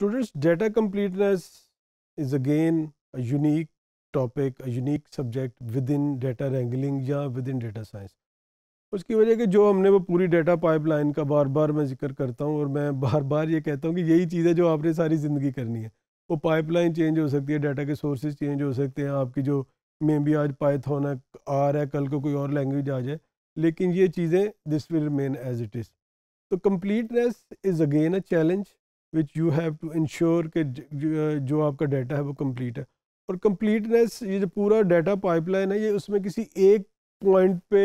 Students, data completeness is again a unique topic, a unique subject within data wrangling या within data science. उसकी वजह कि जो हमने वो पूरी डेटा पाइपलाइन का बार बार मैं जिक्र करता हूँ और मैं बार बार ये कहता हूँ कि यही चीज़ है जो आपने सारी ज़िंदगी करनी है वो पाइपलाइन चेंज हो सकती है डाटा के सोर्सेज चेंज हो सकते हैं आपकी जो मे बी आज पाइथन है रहा है कल को कोई और लैंग्वेज आ जाए लेकिन ये चीज़ें this will remain as it is तो completeness is again a challenge which you have to ensure के जो आपका डाटा है वो कंप्लीट है और कंप्लीटनेस ये जो पूरा डाटा पाइपलाइन है ये उसमें किसी एक पॉइंट पे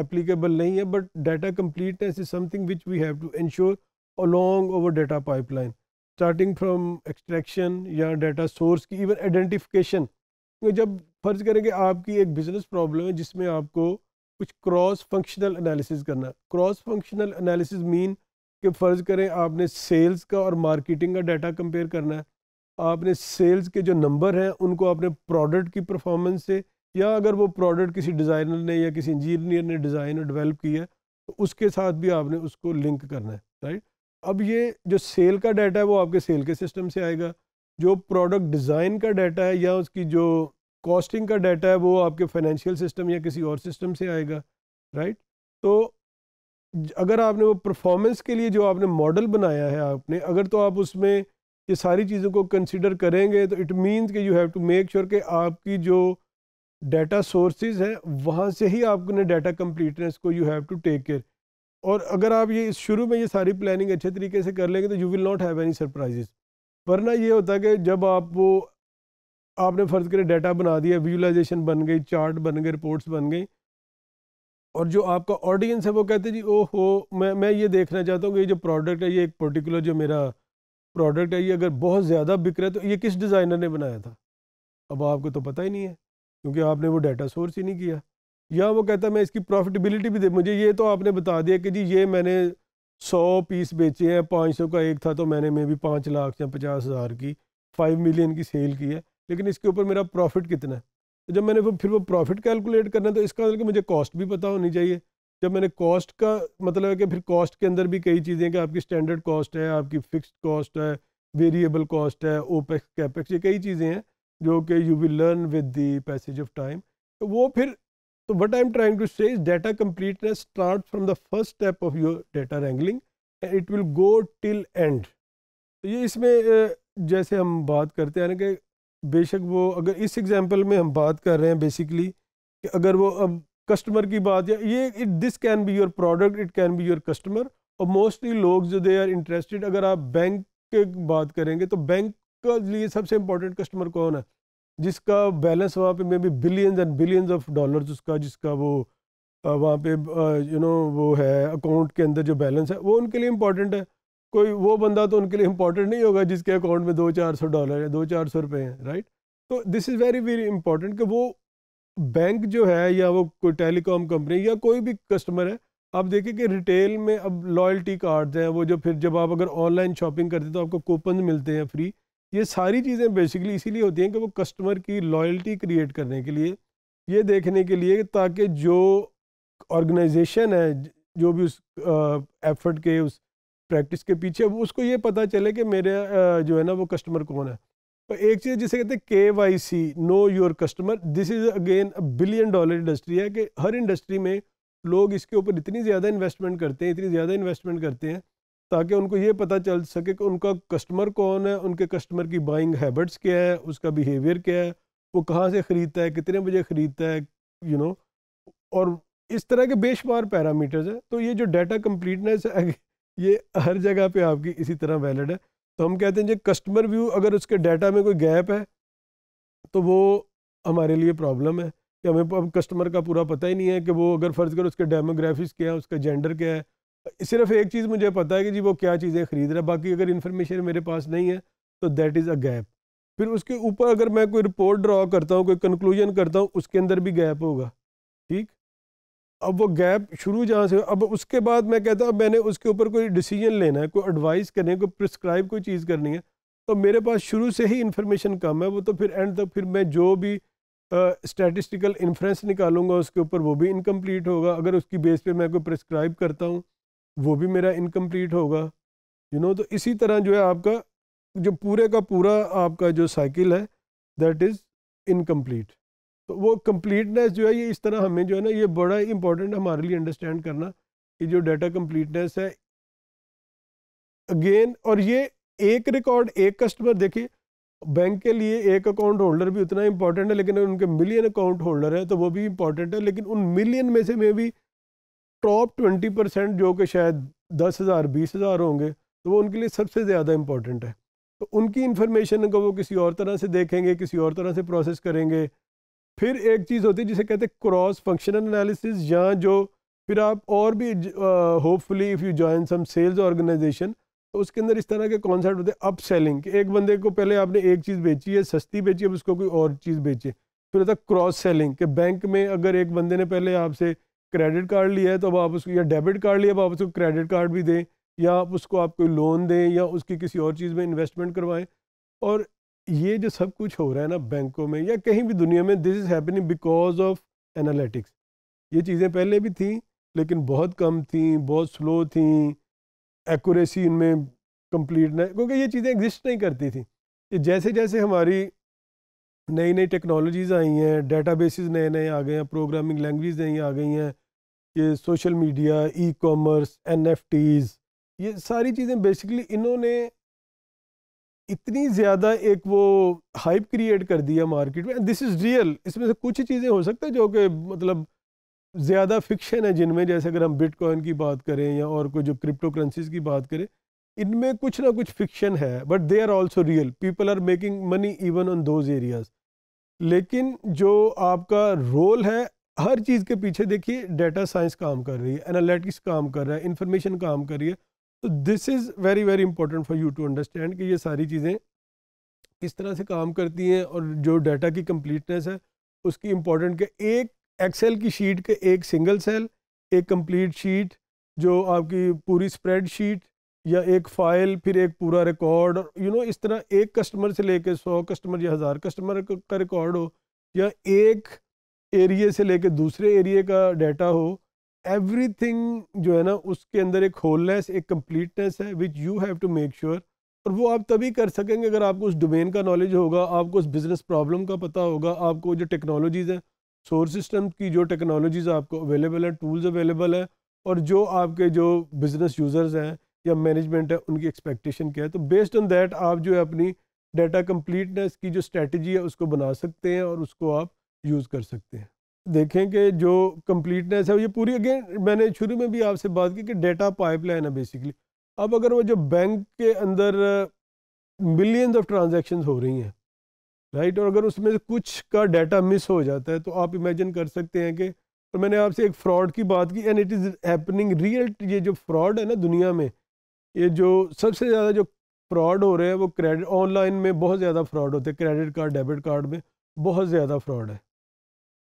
एप्लीकेबल नहीं है but data completeness is something which we have to ensure along over data pipeline starting from extraction या डाटा सोर्स की इवन आइडेंटिफिकेशन जब फर्ज करें कि आपकी एक बिजनेस प्रॉब्लम है जिसमें आपको कुछ क्रॉस फंक्शनल एनालिसिस करना क्रॉस फंक्शनल एनालिसिस मीन कि फ़र्ज़ करें आपने सेल्स का और मार्केटिंग का डाटा कंपेयर करना है आपने सेल्स के जो नंबर हैं उनको आपने प्रोडक्ट की परफॉर्मेंस से या अगर वो प्रोडक्ट किसी डिज़ाइनर ने या किसी इंजीनियर ने डिज़ाइन और डेवलप किया है तो उसके साथ भी आपने उसको लिंक करना है राइट अब ये जो सेल का डाटा है वो आपके सेल के सिस्टम से आएगा जो प्रोडक्ट डिज़ाइन का डाटा है या उसकी जो कॉस्टिंग का डाटा है वो आपके फाइनेंशियल सिस्टम या किसी और सिस्टम से आएगा राइट तो अगर आपने वो परफॉर्मेंस के लिए जो आपने मॉडल बनाया है आपने अगर तो आप उसमें ये सारी चीज़ों को कंसिडर करेंगे तो इट मीन्स कि you have to make sure कि आपकी जो डाटा सोर्सेज हैं वहाँ से ही आपने डाटा कम्प्लीटनेस को you have to take care और अगर आप ये इस शुरू में ये सारी प्लानिंग अच्छे तरीके से कर लेंगे तो you will not have any surprises वरना ये होता है कि जब आप वो आपने फ़र्ज़ करें डाटा बना दिया विजुलाइजेशन बन गई चार्ट बन गए रिपोर्ट्स बन गई और जो आपका ऑडियंस है वो कहते जी ओहो मैं मैं ये देखना चाहता हूँ कि ये जो प्रोडक्ट है ये एक पर्टिकुलर जो मेरा प्रोडक्ट है ये अगर बहुत ज़्यादा बिक रहा है तो ये किस डिज़ाइनर ने बनाया था अब आपको तो पता ही नहीं है क्योंकि आपने वो डाटा सोर्स ही नहीं किया या वो कहता मैं इसकी प्रॉफिटेबिलिटी भी दे मुझे ये तो आपने बता दिया कि जी ये मैंने सौ पीस बेचे हैं पाँच सौ का एक था तो मैंने मे भी पाँच लाख या पचास हज़ार की फाइव मिलियन की सेल की है लेकिन इसके ऊपर मेरा प्रॉफिट कितना है तो जब मैंने वो फिर वो प्रॉफिट कैलकुलेट करना है तो इसका मतलब कि मुझे कॉस्ट भी पता होनी चाहिए जब मैंने कॉस्ट का मतलब है कि फिर कॉस्ट के अंदर भी कई चीज़ें कि आपकी स्टैंडर्ड कॉस्ट है आपकी फिक्स्ड कॉस्ट है वेरिएबल कॉस्ट है ओपेक्स कैपेक्स ये कई चीज़ें हैं जो कि you will learn with the passage of time तो वो फिर तो what I am trying to say data completeness start from the first step of your data wrangling and it will go till end तो ये इसमें जैसे हम बात करते हैं ना कि बेशक वो अगर इस एग्जांपल में हम बात कर रहे हैं बेसिकली कि अगर वो अब कस्टमर की बात या ये it this can be your product it can be your customer और मोस्टली लोग जो दे आर इंटरेस्टेड अगर आप बैंक के बात करेंगे तो बैंक का लिए सबसे इम्पोर्टेंट कस्टमर कौन है जिसका बैलेंस वहाँ पे may be billions and billions of dollars उसका जिसका वो वहाँ पे यू नो वो है अकाउंट के अंदर जो बैलेंस है वो उनके लिए इम्पोर्टेंट है कोई वो बंदा तो उनके लिए इंपॉर्टेंट नहीं होगा जिसके अकाउंट में दो चार सौ डॉलर है दो चार सौ रुपये हैं राइट तो this is very very important कि वो बैंक जो है या वो कोई टेलीकॉम कंपनी या कोई भी कस्टमर है आप देखिए कि रिटेल में अब लॉयल्टी कार्ड हैं वो जो फिर जब आप अगर ऑनलाइन शॉपिंग करते हैं तो आपको कूपन मिलते हैं फ्री ये सारी चीज़ें बेसिकली इसीलिए होती हैं कि वो कस्टमर की लॉयल्टी क्रिएट करने के लिए ये देखने के लिए ताकि जो ऑर्गेनाइजेशन है जो भी उस एफर्ट के उस प्रैक्टिस के पीछे अब उसको ये पता चले कि मेरे जो है ना वो कस्टमर कौन है तो एक चीज़ जिसे कहते हैं K Y C know your customer this is again billion dollar industry है कि हर इंडस्ट्री में लोग इसके ऊपर इतनी ज़्यादा इन्वेस्टमेंट करते हैं इतनी ज़्यादा इन्वेस्टमेंट करते हैं ताकि उनको ये पता चल सके कि उनका कस्टमर कौन है उनके कस्टमर की बाइंग हैबिट्स क्या है उसका बिहेवियर क्या है वो कहाँ से ख़रीदता है कितने बजे ख़रीदता है यू you नो know, और इस तरह के बेशुमार पैरामीटर्स हैं तो ये जो डाटा कम्प्लीटनेस ये हर जगह पे आपकी इसी तरह वैलिड है तो हम कहते हैं जो कस्टमर व्यू अगर उसके डाटा में कोई गैप है तो वो हमारे लिए प्रॉब्लम है कि हमें अब कस्टमर का पूरा पता ही नहीं है कि वो अगर फ़र्ज़ करो उसके डेमोग्राफिक्स क्या है उसका जेंडर क्या है सिर्फ एक चीज़ मुझे पता है कि जी वो क्या चीज़ें ख़रीद रहा है बाकी अगर इन्फॉर्मेशन मेरे पास नहीं है तो दैट इज़ अ गैप फिर उसके ऊपर अगर मैं कोई रिपोर्ट ड्रॉ करता हूँ कोई कंक्लूजन करता हूँ उसके अंदर भी गैप होगा ठीक अब वो गैप शुरू जहाँ से अब उसके बाद मैं कहता हूँ मैंने उसके ऊपर कोई डिसीजन लेना है कोई एडवाइस करनी है कोई प्रिस्क्राइब कोई चीज़ करनी है तो मेरे पास शुरू से ही इन्फॉर्मेशन कम है वो तो फिर एंड तक तो फिर मैं जो भी स्टैटिस्टिकल uh, इन्फ्रेंस निकालूंगा उसके ऊपर वो भी इनकम्प्लीट होगा अगर उसकी बेस पे मैं कोई प्रिस्क्राइब करता हूँ वो भी मेरा इनकम्प्लीट होगा यू you नो know, तो इसी तरह जो है आपका जो पूरे का पूरा आपका जो साइकिल है दैट इज़ इनकम्प्लीट तो वो कम्प्लीटनेस जो है ये इस तरह हमें जो है ना ये बड़ा इंपॉर्टेंट हमारे लिए अंडरस्टैंड करना कि जो डाटा कम्प्लीटनेस है अगेन और ये एक रिकॉर्ड एक कस्टमर देखिए बैंक के लिए एक अकाउंट होल्डर भी उतना इंपॉर्टेंट है लेकिन उनके मिलियन अकाउंट होल्डर है तो वो भी इंपॉर्टेंट है लेकिन उन मिलियन में से मे भी टॉप ट्वेंटी परसेंट जो कि शायद दस हज़ार बीस हज़ार होंगे तो वो उनके लिए सबसे ज़्यादा इंपॉर्टेंट है तो उनकी इन्फॉर्मेशन को वो किसी और तरह से देखेंगे किसी और तरह से प्रोसेस करेंगे फिर एक चीज़ होती है जिसे कहते हैं क्रॉस फंक्शनल एनालिसिस या जो फिर आप और भी hopefully if you join some sales organisation तो उसके अंदर इस तरह के कॉन्सेप्ट होते हैं अप सेलिंग कि एक बंदे को पहले आपने एक चीज़ बेची है सस्ती बेची अब उसको कोई और चीज़ बेची फिर होता है क्रॉस सेलिंग कि बैंक में अगर एक बंदे ने पहले आपसे क्रेडिट कार्ड लिया है तो अब आप उसको या डेबिट कार्ड लिया अब आप उसको क्रेडिट कार्ड भी दें या आप उसको आप कोई लोन दें या उसकी किसी और चीज़ में इन्वेस्टमेंट करवाएं और ये जो सब कुछ हो रहा है ना बैंकों में या कहीं भी दुनिया में this is happening because of analytics ये चीज़ें पहले भी थी लेकिन बहुत कम थी बहुत स्लो थी एक्यूरेसी इनमें कंप्लीट नहीं क्योंकि ये चीज़ें एग्जिस्ट नहीं करती थी कि जैसे जैसे हमारी नई नई टेक्नोलॉजीज़ आई हैं डेटा नए नए आ गए हैं प्रोग्रामिंग लैंग्वेज नई आ गई हैं ये सोशल मीडिया ई कॉमर्स एन ये सारी चीज़ें बेसिकली इन्होंने इतनी ज़्यादा एक वो हाइप क्रिएट कर दिया मार्केट में दिस इज़ रियल इसमें से कुछ चीज़ें हो सकता है जो कि मतलब ज़्यादा फिक्शन है जिनमें जैसे अगर हम बिटकॉइन की बात करें या और कोई जो क्रिप्टो करेंसीज की बात करें इनमें कुछ ना कुछ फिक्शन है but they are also real people are making money even on those areas लेकिन जो आपका रोल है हर चीज़ के पीछे देखिए डेटा साइंस काम कर रही है एनालिटिक्स काम कर रहा है इन्फॉर्मेशन काम कर रही है तो this is very very important for you to understand कि ये सारी चीज़ें किस तरह से काम करती हैं और जो डाटा की कम्प्लीटनेस है उसकी इम्पोर्टेंट के एक एक्सेल की शीट के एक सिंगल सेल एक कंप्लीट शीट जो आपकी पूरी स्प्रेड शीट या एक फ़ाइल फिर एक पूरा रिकॉर्ड यू नो इस तरह एक कस्टमर से लेके सौ कस्टमर या हज़ार कस्टमर का रिकॉर्ड हो या एक एरिए से लेके दूसरे एरिए का डाटा हो एवरीथिंग जो है ना उसके अंदर एक होलनेस एक कम्प्लीटनेस है which you have to make sure और वो आप तभी कर सकेंगे अगर आपको उस डोमेन का नॉलेज होगा आपको उस बिज़नेस प्रॉब्लम का पता होगा आपको जो टेक्नोलॉजीज़ हैं सोर्स सिस्टम की जो टेक्नोलॉजीज़ आपको अवेलेबल हैं टूल्स अवेलेबल हैं और जो आपके जो बिज़नेस यूज़र्स हैं या मैनेजमेंट है उनकी एक्सपेक्टेशन क्या है तो बेस्ड ऑन दैट आप जो है अपनी डाटा कम्प्लीटनेस की जो स्ट्रेटजी है उसको बना सकते हैं और उसको आप यूज़ कर सकते हैं देखें कि जो कम्प्लीटनेस है ये पूरी अगेन मैंने शुरू में भी आपसे बात की कि डेटा पाइपलाइन है बेसिकली अब अगर वो जो बैंक के अंदर मिलियंस ऑफ ट्रांजैक्शंस हो रही हैं राइट और अगर उसमें से कुछ का डाटा मिस हो जाता है तो आप इमेजिन कर सकते हैं कि और तो मैंने आपसे एक फ्रॉड की बात की and it is happening real ये जो फ्रॉड है ना दुनिया में ये जो सबसे ज़्यादा जो फ्रॉड हो रहे हैं वो क्रेडिट ऑनलाइन में बहुत ज़्यादा फ्रॉड होते हैं क्रेडिट कार्ड डेबिट कार्ड में बहुत ज़्यादा फ्रॉड है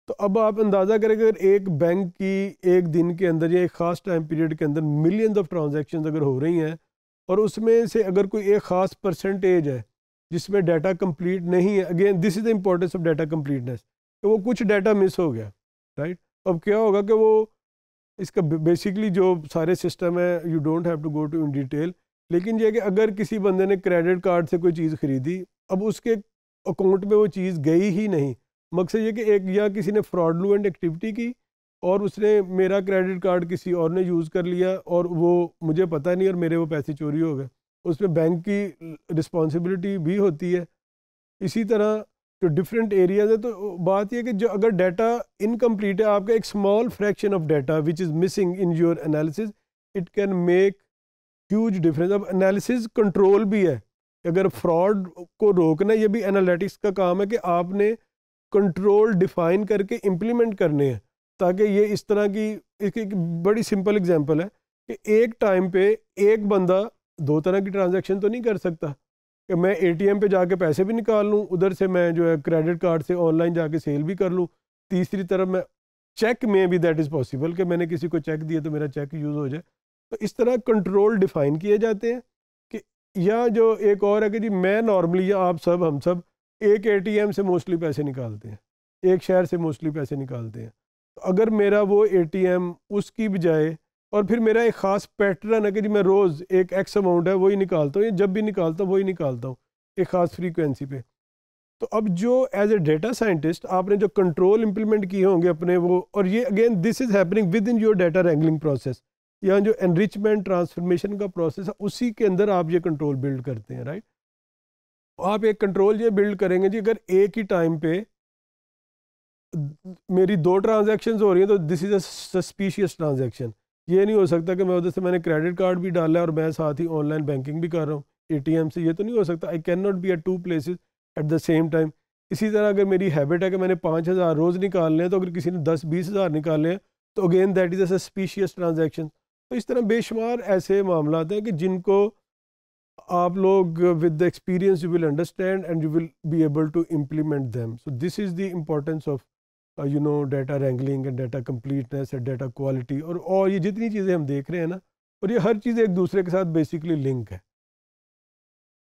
तो अब आप अंदाज़ा करें अगर एक बैंक की एक दिन के अंदर या एक ख़ास टाइम पीरियड के अंदर मिलियंस ऑफ ट्रांजैक्शंस अगर हो रही हैं और उसमें से अगर कोई एक ख़ास परसेंटेज है जिसमें डाटा कंप्लीट नहीं है again this is the importance of data completeness तो वो कुछ डाटा मिस हो गया राइट अब क्या होगा कि वो इसका बेसिकली जो सारे सिस्टम है you don't have to go to in detail लेकिन यह कि अगर किसी बंदे ने क्रेडिट कार्ड से कोई चीज़ खरीदी अब उसके अकाउंट में वो चीज़ गई ही नहीं मकसद ये कि एक या किसी ने फ्रॉडलुएंट एक्टिविटी की और उसने मेरा क्रेडिट कार्ड किसी और ने यूज़ कर लिया और वो मुझे पता नहीं और मेरे वो पैसे चोरी हो गए उसमें बैंक की रिस्पॉन्सिबिलिटी भी होती है इसी तरह जो तो डिफरेंट एरियाज है तो बात यह कि जो अगर डाटा इनकम्प्लीट है आपका एक small fraction of data which is missing in your analysis it can make huge difference अब एनालिसिस कंट्रोल भी है अगर फ्रॉड को रोकना ये भी एनालिटिक्स का काम है कि आपने कंट्रोल डिफाइन करके इम्प्लीमेंट करने हैं ताकि ये इस तरह की एक, एक बड़ी सिंपल एग्जांपल है कि एक टाइम पे एक बंदा दो तरह की ट्रांजैक्शन तो नहीं कर सकता कि मैं एटीएम पे जाके पैसे भी निकाल लूँ उधर से मैं जो है क्रेडिट कार्ड से ऑनलाइन जाके सेल भी कर लूँ तीसरी तरफ मैं चेक में भी दैट इज़ पॉसिबल कि मैंने किसी को चेक दिया तो मेरा चेक यूज़ हो जाए तो इस तरह कंट्रोल डिफाइन किए जाते हैं कि या जो एक और है कि जी मैं नॉर्मली या आप सब हम सब एक एटीएम से मोस्टली पैसे निकालते हैं एक शहर से मोस्टली पैसे निकालते हैं तो अगर मेरा वो एटीएम उसकी बजाय और फिर मेरा एक ख़ास पैटर्न है कि जी मैं रोज़ एक एक्स अमाउंट है वही निकालता हूँ या जब भी निकालता हूँ वही निकालता हूँ एक ख़ास फ्रीक्वेंसी पे तो अब जो एज ए डेटा साइंटिस्ट आपने जो कंट्रोल इम्प्लीमेंट किए होंगे अपने वो और ये again this is happening with in your data wrangling process या जो एनरिचमेंट ट्रांसफॉर्मेशन का प्रोसेस है उसी के अंदर आप ये कंट्रोल बिल्ड करते हैं राइट आप एक कंट्रोल ये बिल्ड करेंगे जी अगर एक ही टाइम पे मेरी दो ट्रांजेक्शन हो रही हैं तो this is a suspicious transaction ये नहीं हो सकता कि मैं उधर से मैंने क्रेडिट कार्ड भी डाला है और मैं साथ ही ऑनलाइन बैंकिंग भी कर रहा हूँ ए से ये तो नहीं हो सकता I can not be at two place at the same time इसी तरह अगर मेरी हैबिट है कि मैंने पाँच हज़ार रोज़ निकाल हैं तो अगर किसी ने दस बीस हज़ार निकाल लें तो again that is a suspicious transaction तो इस तरह बेशुमार ऐसे मामला हैं कि जिनको आप लोग with the experience you will understand and you will be able to implement them so this is the importance of you know data wrangling and data completeness and data quality और ये जितनी चीज़ें हम देख रहे हैं ना और ये हर चीज़ एक दूसरे के साथ बेसिकली लिंक है